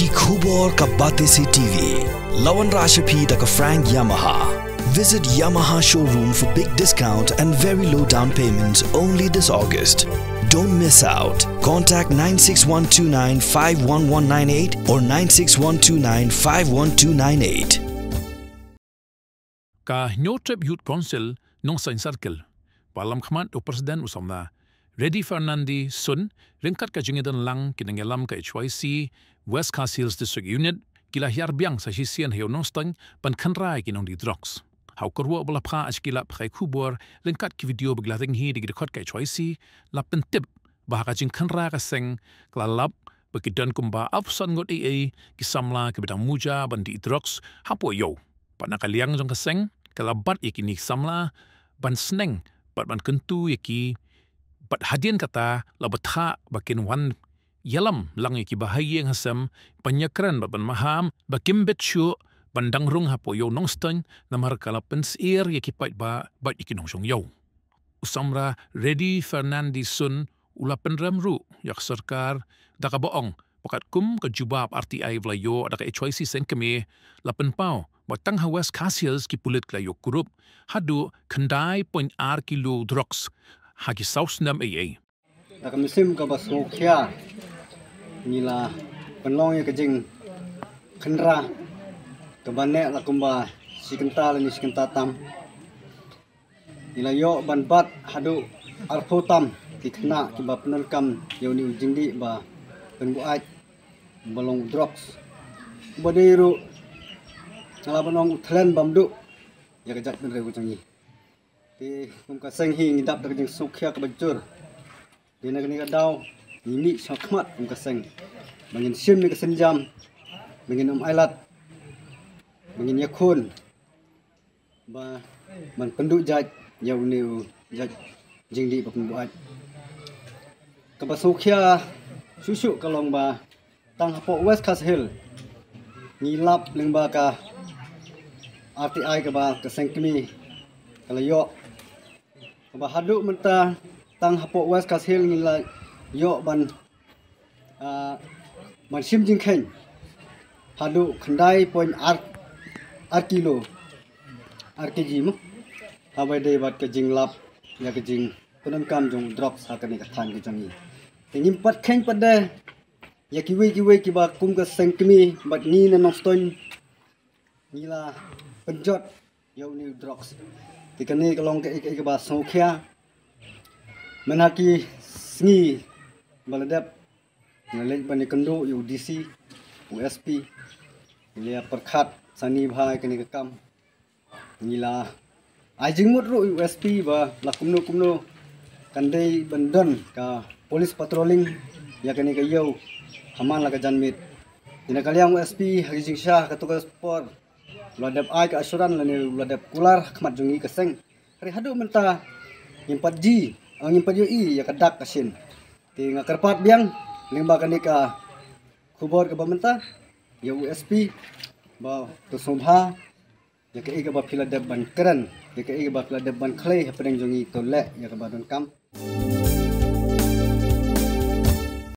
Ki Khubor TV, Lawan Rashapi Daka Frank Yamaha. Visit Yamaha showroom for big discount and very low down payments only this August. Don't miss out. Contact 96129 or 96129 Ka Nyo Youth Council nong Circle. Palam khaman president usamna Reddy Fernandi Sun, ringkat ka jingidan lang kina ngelam ka HYC, West Cass Hills District Unit, kila hiar biang sa shisian heo nostang, pan kanrai kinong di drugs. Hau karua bala pa as gila pakai kubur, ringkat ki video bagila tinggi di gida kot ka HYC, lapin pentib, bahaka ka jing kanrai ka seng, kelalap, bagi dan kumbah afsan ngot EA, e, kisamla ke bidang muja, ban di drugs, hapo yo. Pan kaliang jong ka seng, kelabat ikini kisamla, ban seneng, bat ban kentu ikini, but hadian kata labatha bakin wan yalam lang ki bahai yang hasam penyekran baban maham bakim betsu bandang rung hapo yo nongstan namar kala pensir ye ya ki pait ba bat ikinong ya song yo usamra ready fernandi sun ula penram ru yak sarkar daka boong pakat kum ka jubab rti ai vla yo daka e choice sen kemi lapen pau ba tang hawas kasias ki pulit kla yo grup hadu kandai point ar kilo drugs hagi saus nam ai ai ta kam sim ka basu khia ni la pen long ye ya kajing khandra ka banne la kum ba sikenta la tam ni la yo ban bat hadu arfo tam ki khna ki ba pen kam yo ni ujing di ba ya pen bu ai balong drugs bodeiro ala banong thlen bamdu ya kajak pen re ni Okay, kung kasing hingidap na kanyang sukya kabadjur. Di na kanyang adaw, nini siya kumat kung jam, mangin umailat, mangin yakun. Ba, man pendu jad, yaw jingdi pa kumbuat. Kabasukya, lah. kalong ba, tang hapo West Cass Hill. Ngilap lingba RTI ka ba, kasing kami, kalayok. Bahadu menta tang hapo was kasil ni la yo ban a ah, man sim jing khen hadu khandai point ar ar kilo ar kg mu haba de bat ke jing lap ya ke jing tunan kam jong drop sa ka ni ka than ke jong ni te nim pat khen pat de ya ki we ki we ki ba kum ka sang kmi bat ni na nong stoin ni la penjot yo ni drops ਤੇ ਕੰਨੇ ਕਲੋਂ ਕੇ ਇੱਕ ਇੱਕ ਬਾਸ ਸੋਖਿਆ ਮੈਨਾਂ ਕੀ ਸੰਗੀ ਬਲਦੇਪ knowledge ਬਨੇ ਕੰਡੋ U D C U S P ਲਿਆ ਪ੍ਰਖਾਤ ਸਨੀ ਭਾਇ ਕਨੇ ਕ ਕੰਮ ਨੀਲਾ ਆਜਿੰਗ ਮੁਟ ਰੋ ਯੂ ਐਸ ਪੀ ਬਾ ਲਕਮਨੋ ਕੁਮਨੋ ਕੰਦੇ ਬੰਦਨ ਕਾ ਪੁਲਿਸ ਪੈਟਰੋਲਿੰਗ ਯਾ ਕਨੇ ਕ ਯੋ ਹਮਾਨ ਲਗਾ ਜਨਮਿਤ ਜਿਨਾ ਕਲਿਆ ਯੂ ਐਸ ਪੀ ਹਰਿਜਿੰਗ ਸ਼ਾਹ ਕਤੋ ਕ ਸਪੋਰ Luadap ai ke asuran lani luadap kular kemat jungi keseng. Hari hadu menta nyimpat ji, ang ah, nyimpat ji ya kedak kesin. Ti ngakerpat biang limba kani ka kubor ke bamenta ya USP ba tusumha ya ke iga ya ba ya pila deban keren, ya ke iga ba pila deban klei hapening jungi tolek ya ke badan kamp.